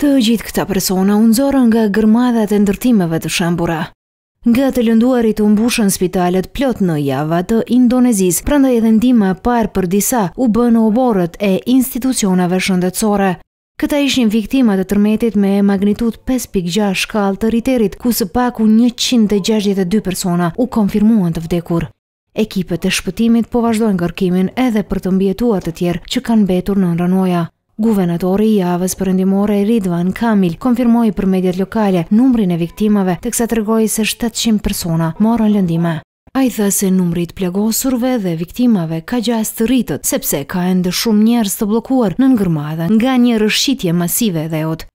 Të gjithë këta persona unëzorën nga gërmadhet të ndërtimeve të shambura. Nga të lënduarit mbushën spitalet plot në java të Indonezis, prandaj edhe ndima parë për disa u bënë oborët e institucionave shëndetsore. Këta ishin viktimat të tërmetit me magnitud 5.6 shkall të riterit, ku së paku 162 persona u konfirmuan të vdekur. Ekipet e shpëtimit po vazhdojnë gërkimin edhe për të mbjetuar të tjerë që kanë betur në nërënoja. Guvenatori i avës përëndimore Ridvan Kamil konfirmoi për medjet lokale numrin e viktimave të kësa tërgoj se 700 persona morën lëndime. A i thë se numrit plegosurve dhe viktimave ka gjas të rritët, sepse ka endë shumë njerës të blokuar në ngërmadhe nga një rëshqitje masive dhe otë.